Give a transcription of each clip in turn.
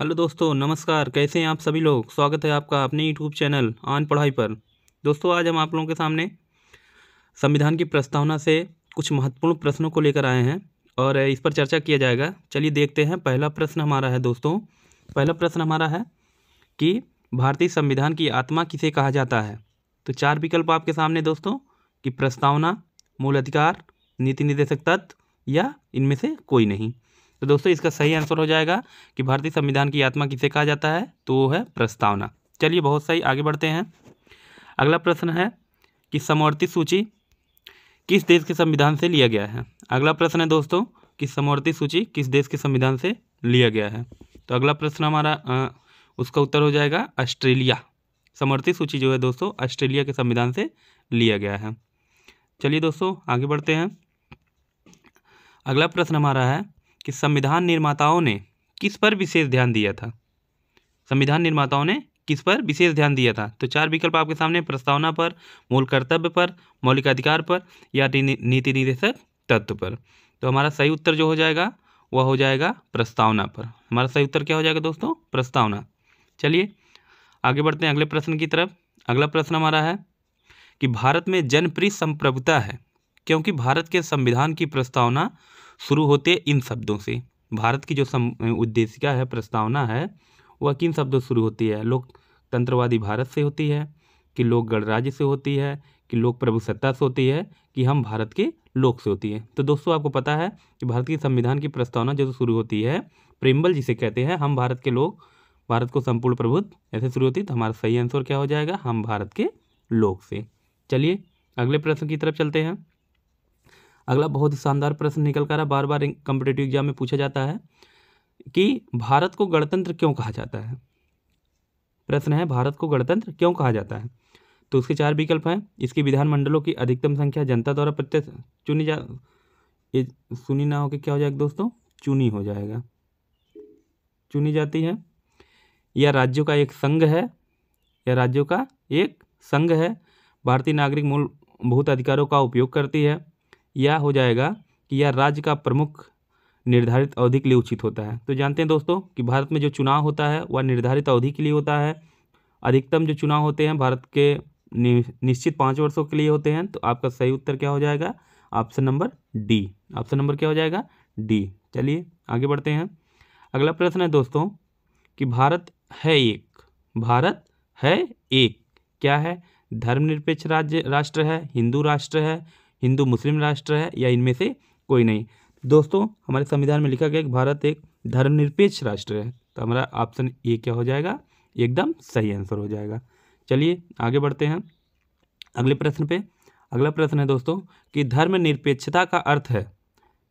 hello दोस्तों नमस्कार कैसे हैं आप सभी लोग स्वागत है आपका अपने यूट्यूब चैनल आन पढ़ाई पर दोस्तों आज हम आप लोगों के सामने संविधान की प्रस्तावना से कुछ महत्वपूर्ण प्रश्नों को लेकर आए हैं और इस पर चर्चा किया जाएगा चलिए देखते हैं पहला प्रश्न हमारा है दोस्तों पहला प्रश्न हमारा है कि भारतीय संविधान की आत्मा किसे कहा जाता है तो चार विकल्प आपके सामने दोस्तों कि प्रस्तावना मूल अधिकार नीति निर्देशक तत्व या इनमें से कोई नहीं तो दोस्तों इसका सही आंसर हो जाएगा कि भारतीय संविधान की आत्मा किसे कहा जाता है तो वो है प्रस्तावना चलिए बहुत सही आगे बढ़ते हैं अगला प्रश्न है कि समवर्ती सूची किस देश के संविधान से लिया गया है अगला प्रश्न है दोस्तों कि समवर्ती सूची किस देश के संविधान से लिया गया है तो अगला प्रश्न हमारा आ, उसका उत्तर हो जाएगा ऑस्ट्रेलिया समवर्ती सूची जो है दोस्तों ऑस्ट्रेलिया के संविधान से लिया गया है चलिए दोस्तों आगे बढ़ते हैं अगला प्रश्न हमारा है कि संविधान निर्माताओं ने किस पर विशेष ध्यान दिया था संविधान निर्माताओं ने किस पर विशेष ध्यान दिया था तो चार विकल्प आपके सामने प्रस्तावना पर मूल कर्तव्य पर मौलिक अधिकार पर या नीति निर्देशक तत्व पर तो हमारा सही उत्तर जो हो जाएगा वह हो जाएगा प्रस्तावना पर हमारा सही उत्तर क्या हो जाएगा दोस्तों प्रस्तावना चलिए आगे बढ़ते हैं अगले प्रश्न की तरफ अगला प्रश्न हमारा है कि भारत में जनप्रिय संप्रभुता है क्योंकि भारत के संविधान की प्रस्तावना शुरू होते इन शब्दों से भारत की जो सम उद्देशिका है प्रस्तावना है वह किन शब्दों से शुरू होती है लोकतंत्रवादी भारत से होती है कि लोक गणराज्य से होती है कि लोक प्रभुसत्ता से होती है कि हम भारत के लोक से होती है तो दोस्तों आपको पता है कि भारत की संविधान की प्रस्तावना जो शुरू होती है प्रेम्बल जिसे कहते हैं हम भारत के लोग भारत को संपूर्ण प्रभुत्व ऐसे शुरू होती है तो हमारा सही आंसर क्या हो जाएगा हम भारत के लोग से चलिए अगले प्रश्न की तरफ चलते हैं अगला बहुत ही शानदार प्रश्न निकल कर रहा बार बार कम्पिटेटिव एग्जाम में पूछा जाता है कि भारत को गणतंत्र क्यों कहा जाता है प्रश्न है भारत को गणतंत्र क्यों कहा जाता है तो उसके चार विकल्प हैं इसकी विधानमंडलों की अधिकतम संख्या जनता द्वारा प्रत्यक्ष चुनी जा ये सुनी ना हो कि क्या हो जाएगा दोस्तों चुनी हो जाएगा चुनी जाती है या राज्यों का एक संघ है या राज्यों का एक संघ है भारतीय नागरिक मूलभूत अधिकारों का उपयोग करती है यह हो जाएगा कि यह राज्य का प्रमुख निर्धारित अवधि के लिए उचित होता है तो जानते हैं दोस्तों कि भारत में जो चुनाव होता है वह निर्धारित अवधि के लिए होता है अधिकतम जो चुनाव होते हैं भारत के निश्चित पाँच वर्षों के लिए होते हैं तो आपका सही उत्तर क्या हो जाएगा option number D option number क्या हो जाएगा डी चलिए आगे बढ़ते हैं अगला प्रश्न है दोस्तों कि भारत है एक भारत है एक क्या है धर्मनिरपेक्ष राज्य राष्ट्र है हिंदू राष्ट्र है हिंदू मुस्लिम राष्ट्र है या इनमें से कोई नहीं दोस्तों हमारे संविधान में लिखा गया कि भारत एक धर्मनिरपेक्ष राष्ट्र है तो हमारा ऑप्शन ए क्या हो जाएगा एकदम सही आंसर हो जाएगा चलिए आगे बढ़ते हैं अगले प्रश्न पे अगला प्रश्न है दोस्तों कि धर्मनिरपेक्षता का अर्थ है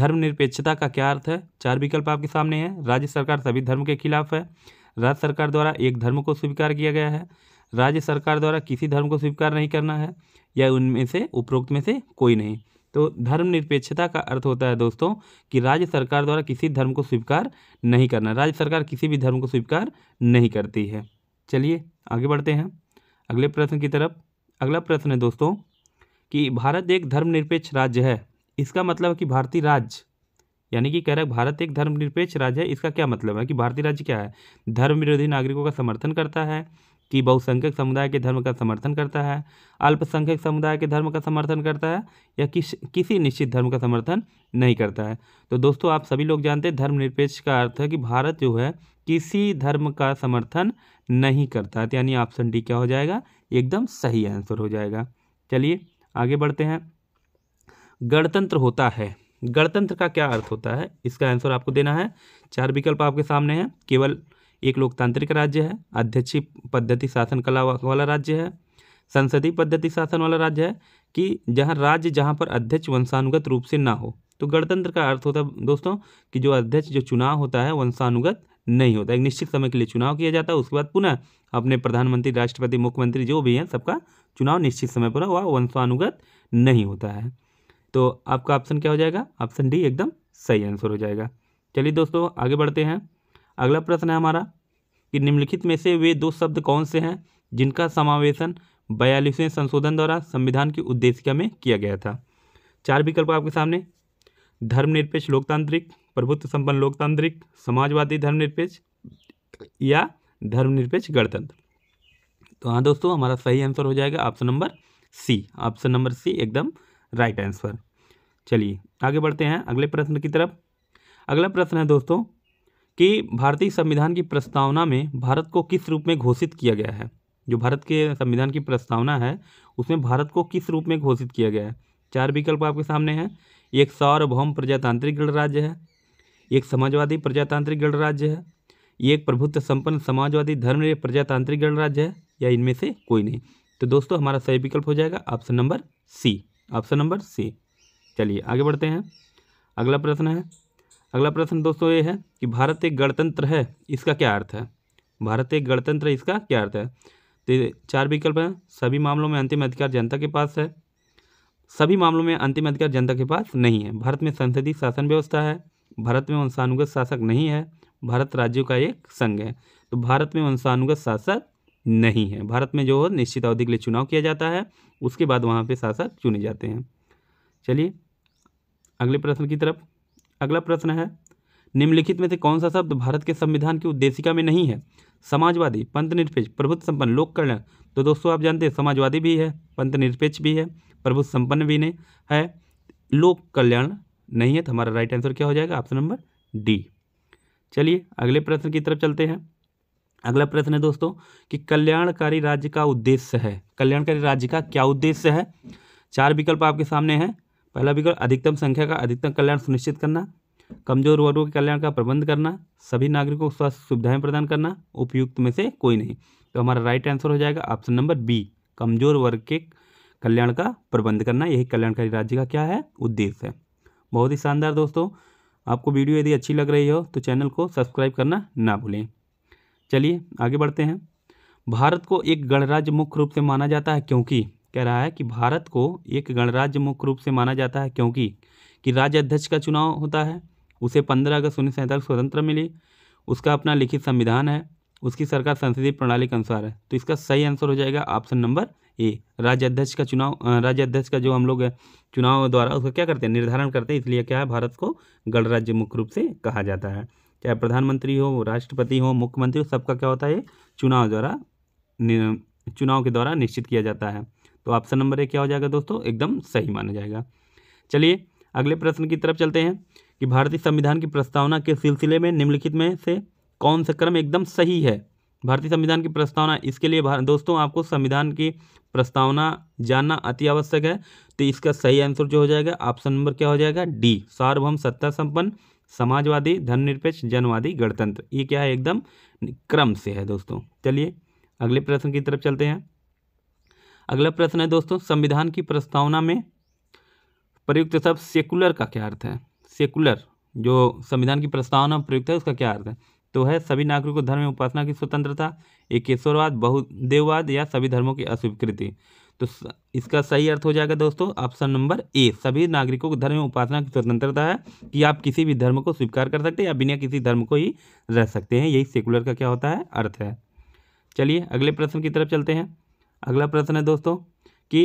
धर्मनिरपेक्षता का क्या अर्थ है चार विकल्प आपके सामने हैं राज्य सरकार सभी धर्म के खिलाफ है राज्य सरकार द्वारा एक धर्म को स्वीकार किया गया है राज्य सरकार द्वारा किसी धर्म को स्वीकार नहीं करना है या उनमें से उपरोक्त में से कोई नहीं तो धर्मनिरपेक्षता का अर्थ होता है दोस्तों कि राज्य सरकार द्वारा किसी धर्म को स्वीकार नहीं करना राज्य सरकार किसी भी धर्म को स्वीकार नहीं करती है चलिए आगे बढ़ते हैं अगले प्रश्न की तरफ अगला प्रश्न है दोस्तों कि भारत एक धर्मनिरपेक्ष राज्य है इसका मतलब कि भारतीय राज्य यानी कि कह रहा है भारत एक धर्मनिरपेक्ष राज्य है इसका क्या मतलब है कि भारतीय राज्य क्या है धर्म विरोधी नागरिकों का समर्थन करता है कि बहुसंख्यक समुदाय के धर्म का समर्थन करता है अल्पसंख्यक समुदाय के धर्म का समर्थन करता है या किस किसी निश्चित धर्म का समर्थन नहीं करता है तो दोस्तों आप सभी लोग जानते हैं धर्मनिरपेक्ष का अर्थ है कि भारत जो है किसी धर्म का समर्थन नहीं करता है तो यानी ऑप्शन डी क्या हो जाएगा एकदम सही आंसर हो जाएगा चलिए आगे बढ़ते हैं गणतंत्र होता है गणतंत्र का क्या अर्थ होता है इसका आंसर आपको देना है चार विकल्प आपके सामने हैं केवल एक लोकतांत्रिक राज्य है अध्यक्षी पद्धति शासन कला वाला राज्य है संसदीय पद्धति शासन वाला राज्य है कि जहाँ राज्य जहाँ पर अध्यक्ष वंशानुगत रूप से ना हो तो गणतंत्र का अर्थ होता है दोस्तों कि जो अध्यक्ष जो चुनाव होता है वंशानुगत नहीं होता एक निश्चित समय के लिए चुनाव किया जाता है उसके बाद पुनः अपने प्रधानमंत्री राष्ट्रपति मुख्यमंत्री जो भी हैं सबका चुनाव निश्चित समय पर वह वंशानुगत नहीं होता है तो आपका ऑप्शन क्या हो जाएगा ऑप्शन डी एकदम सही आंसर हो जाएगा चलिए दोस्तों आगे बढ़ते हैं अगला प्रश्न है हमारा कि निम्नलिखित में से वे दो शब्द कौन से हैं जिनका समावेशन बयालीसवें संशोधन द्वारा संविधान की उद्देशिका में किया गया था चार विकल्प आपके सामने धर्मनिरपेक्ष लोकतांत्रिक प्रभुत्व संपन्न लोकतांत्रिक समाजवादी धर्मनिरपेक्ष या धर्मनिरपेक्ष गणतंत्र तो हाँ दोस्तों हमारा सही आंसर हो जाएगा option number C option number C एकदम राइट आंसर चलिए आगे बढ़ते हैं अगले प्रश्न की तरफ अगला प्रश्न है दोस्तों कि भारतीय संविधान की प्रस्तावना में भारत को किस रूप में घोषित किया गया है जो भारत के संविधान की प्रस्तावना है उसमें भारत को किस रूप में घोषित किया गया है चार विकल्प आपके सामने हैं एक सार्वभौम प्रजातांत्रिक गणराज्य है एक समाजवादी प्रजातांत्रिक गणराज्य है एक प्रभुत्व संपन्न समाजवादी धर्म प्रजातांत्रिक गणराज्य है या इनमें से कोई नहीं तो दोस्तों हमारा सही विकल्प हो जाएगा option number C option number C चलिए आगे बढ़ते हैं अगला प्रश्न है अगला प्रश्न दोस्तों ये है कि भारत एक गणतंत्र है इसका क्या अर्थ है भारत एक गणतंत्र इसका क्या अर्थ है तो चार विकल्प हैं सभी मामलों में अंतिम अधिकार जनता के पास है सभी मामलों में अंतिम अधिकार जनता के पास नहीं है भारत में संसदीय शासन व्यवस्था है भारत में वंशानुगत शासक नहीं है भारत राज्यों का एक संघ है तो भारत में वंशानुगत शासक नहीं है भारत में जो निश्चित अवधि के लिए चुनाव किया जाता है उसके बाद वहाँ पर शासक चुने जाते हैं चलिए अगले प्रश्न की तरफ अगला प्रश्न है निम्नलिखित में से कौन सा शब्द भारत के संविधान की उद्देशिका में नहीं है समाजवादी पंथ निरपेक्ष प्रभुत्व संपन्न लोक कल्याण तो दोस्तों आप जानते हैं समाजवादी भी है पंथ निरपेक्ष भी है प्रभुत्व संपन्न भी ने है लोक कल्याण नहीं है तो हमारा राइट आंसर क्या हो जाएगा ऑप्शन नंबर डी चलिए अगले प्रश्न की तरफ चलते हैं अगला प्रश्न है दोस्तों कि कल्याणकारी राज्य का उद्देश्य है कल्याणकारी राज्य का क्या उद्देश्य है चार विकल्प आपके सामने हैं पहला विकल्प अधिकतम संख्या का अधिकतम कल्याण सुनिश्चित करना कमजोर वर्गों के कल्याण का प्रबंध करना सभी नागरिकों को स्वास्थ्य सुविधाएं प्रदान करना उपयुक्त में से कोई नहीं तो हमारा राइट आंसर हो जाएगा ऑप्शन नंबर बी कमजोर वर्ग के कल्याण का प्रबंध करना यही कल्याणकारी राज्य का क्या है उद्देश्य है बहुत ही शानदार दोस्तों आपको वीडियो यदि अच्छी लग रही हो तो चैनल को सब्सक्राइब करना ना भूलें चलिए आगे बढ़ते हैं भारत को एक गणराज्य मुख्य रूप से माना जाता है क्योंकि कह रहा है कि भारत को एक गणराज्य मुख्य रूप से माना जाता है क्योंकि कि राज्य अध्यक्ष का चुनाव होता है उसे पंद्रह अगस्त उन्नीस सैंतालीस स्वतंत्र मिली उसका अपना लिखित संविधान है उसकी सरकार संसदीय प्रणाली के अनुसार है तो इसका सही आंसर हो जाएगा ऑप्शन नंबर ए राज्य अध्यक्ष का चुनाव राज्य अध्यक्ष का जो हम लोग चुनाव द्वारा उसका क्या करते हैं निर्धारण करते हैं इसलिए क्या है भारत को गणराज्य मुख्य रूप से कहा जाता है चाहे प्रधानमंत्री हो राष्ट्रपति हो मुख्यमंत्री हो सबका क्या होता है चुनाव द्वारा चुनाव के द्वारा निश्चित किया जाता है तो ऑप्शन नंबर ए क्या हो जाएगा दोस्तों एकदम सही माना जाएगा चलिए अगले प्रश्न की तरफ चलते हैं कि भारतीय संविधान की प्रस्तावना के सिलसिले में निम्नलिखित में से कौन सा क्रम एकदम सही है भारतीय संविधान की प्रस्तावना इसके लिए दोस्तों आपको संविधान की प्रस्तावना जानना अति आवश्यक है तो इसका सही आंसर जो हो जाएगा ऑप्शन नंबर क्या हो जाएगा डी सार्वभौम सत्ता संपन्न समाजवादी धर्मनिरपेक्ष जनवादी गणतंत्र ये क्या है एकदम क्रम से है दोस्तों चलिए अगले प्रश्न की तरफ चलते हैं अगला प्रश्न है दोस्तों संविधान की प्रस्तावना में प्रयुक्त शब्द सेकुलर का क्या अर्थ है सेकुलर जो संविधान की प्रस्तावना में प्रयुक्त है उसका क्या अर्थ है तो है सभी नागरिकों को धर्म उपासना की स्वतंत्रता एकेश्वरवाद बहुदेववाद या सभी धर्मों की अस्वीकृति तो इसका सही अर्थ हो जाएगा दोस्तों ऑप्शन नंबर ए सभी नागरिकों को धर्म उपासना की स्वतंत्रता है कि आप किसी भी धर्म को स्वीकार कर सकते हैं या बिना किसी धर्म को ही रह सकते हैं यही सेकुलर का क्या होता है अर्थ है चलिए अगले प्रश्न की तरफ चलते हैं अगला प्रश्न है दोस्तों कि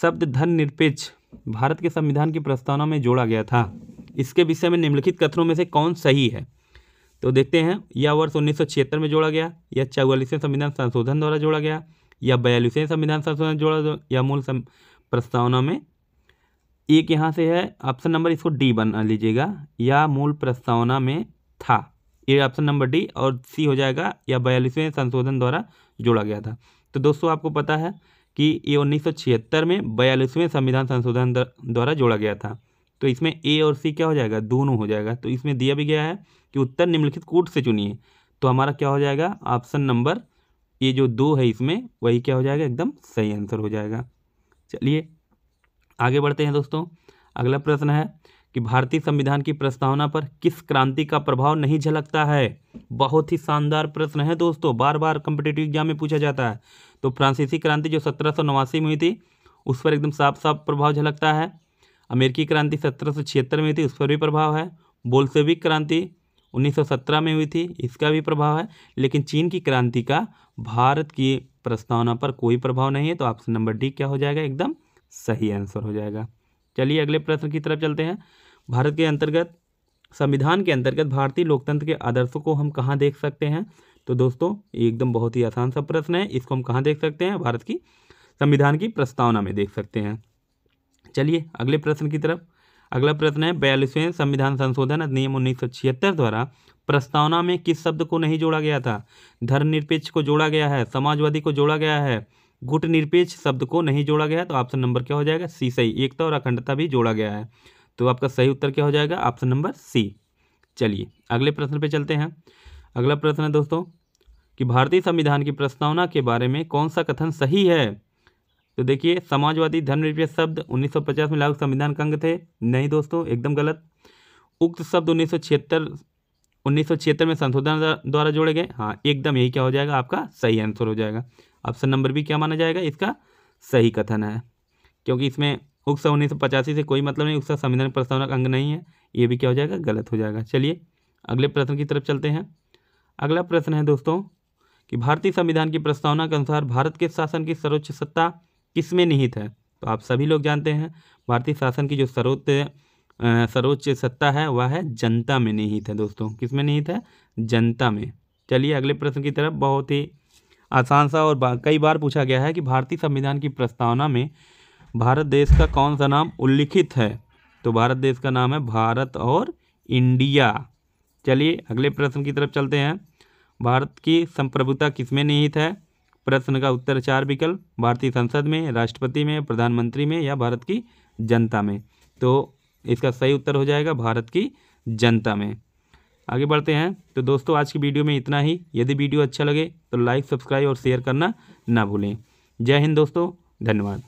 शब्द धन निरपेक्ष भारत के संविधान की प्रस्तावना में जोड़ा गया था इसके विषय में निम्नलिखित कथनों में से कौन सही है तो देखते हैं यह वर्ष उन्नीस में जोड़ा गया या चौवालीसवें संविधान संशोधन द्वारा जोड़ा गया या बयालीसवें संविधान संशोधन जोड़ा या मूल प्रस्तावना में एक यहाँ से है ऑप्शन नंबर इसको डी बना लीजिएगा या मूल प्रस्तावना में था ये ऑप्शन नंबर डी और सी हो जाएगा या बयालीसवें संशोधन द्वारा जोड़ा गया था तो दोस्तों आपको पता है कि ये उन्नीस में बयालीसवें संविधान संशोधन द्वारा जोड़ा गया था तो इसमें ए और सी क्या हो जाएगा दोनों हो जाएगा तो इसमें दिया भी गया है कि उत्तर निम्नलिखित कूट से चुनिए तो हमारा क्या हो जाएगा ऑप्शन नंबर ये जो दो है इसमें वही क्या हो जाएगा एकदम सही आंसर हो जाएगा चलिए आगे बढ़ते हैं दोस्तों अगला प्रश्न है कि भारतीय संविधान की प्रस्तावना पर किस क्रांति का प्रभाव नहीं झलकता है बहुत ही शानदार प्रश्न है दोस्तों बार बार कम्पिटेटिव एग्जाम में पूछा जाता है तो फ्रांसीसी क्रांति जो सत्रह में हुई थी उस पर एकदम साफ साफ प्रभाव झलकता है अमेरिकी क्रांति सत्रह में हुई थी उस पर भी प्रभाव है बोल्सेविक क्रांति 1917 में हुई थी इसका भी प्रभाव है लेकिन चीन की क्रांति का भारत की प्रस्तावना पर कोई प्रभाव नहीं है तो ऑप्शन नंबर डी क्या हो जाएगा एकदम सही आंसर हो जाएगा चलिए अगले प्रश्न की तरफ चलते हैं भारत के अंतर्गत संविधान के अंतर्गत भारतीय लोकतंत्र के आदर्शों को हम कहाँ देख सकते हैं तो दोस्तों एकदम बहुत ही आसान सा प्रश्न है इसको हम कहाँ देख सकते हैं भारत की संविधान की प्रस्तावना में देख सकते हैं चलिए अगले प्रश्न की तरफ अगला प्रश्न है बयालीसवें संविधान संशोधन अधिनियम उन्नीस द्वारा प्रस्तावना में किस शब्द को नहीं जोड़ा गया था धर्मनिरपेक्ष को जोड़ा गया है समाजवादी को जोड़ा गया है गुट निरपेक्ष शब्द को नहीं जोड़ा गया तो ऑप्शन नंबर क्या हो जाएगा सी सही एकता और अखंडता भी जोड़ा गया है तो आपका सही उत्तर क्या हो जाएगा ऑप्शन नंबर सी चलिए अगले प्रश्न पे चलते हैं अगला प्रश्न है दोस्तों कि भारतीय संविधान की प्रस्तावना के बारे में कौन सा कथन सही है तो देखिए समाजवादी धर्मनिरपेक्ष शब्द 1950 में लागू संविधान का अंग थे नहीं दोस्तों एकदम गलत उक्त शब्द उन्नीस सौ में संशोधन द्वारा जोड़े गए हाँ एकदम यही क्या हो जाएगा आपका सही आंसर हो जाएगा ऑप्शन नंबर भी क्या माना जाएगा इसका सही कथन है क्योंकि इसमें उक्सा उन्नीस सौ से कोई मतलब नहीं उक्सा संविधान प्रस्तावना का अंग नहीं है ये भी क्या हो जाएगा गलत हो जाएगा चलिए अगले प्रश्न की तरफ चलते हैं अगला प्रश्न है दोस्तों कि भारतीय संविधान की प्रस्तावना के अनुसार भारत के शासन की सर्वोच्च सत्ता किस में निहित है तो आप सभी लोग जानते हैं भारतीय शासन की जो सर्वोच्च सर्वोच्च सत्ता है वह है जनता में निहित है दोस्तों किस में निहित है जनता में चलिए अगले प्रश्न की तरफ बहुत ही आसान सा और कई बार पूछा गया है कि भारतीय संविधान की प्रस्तावना में भारत देश का कौन सा नाम उल्लिखित है तो भारत देश का नाम है भारत और इंडिया चलिए अगले प्रश्न की तरफ चलते हैं भारत की संप्रभुता किसमें निहित है प्रश्न का उत्तर चार विकल्प भारतीय संसद में राष्ट्रपति में प्रधानमंत्री में या भारत की जनता में तो इसका सही उत्तर हो जाएगा भारत की जनता में आगे बढ़ते हैं तो दोस्तों आज की वीडियो में इतना ही यदि वीडियो अच्छा लगे तो लाइक सब्सक्राइब और शेयर करना ना भूलें जय हिंद दोस्तों धन्यवाद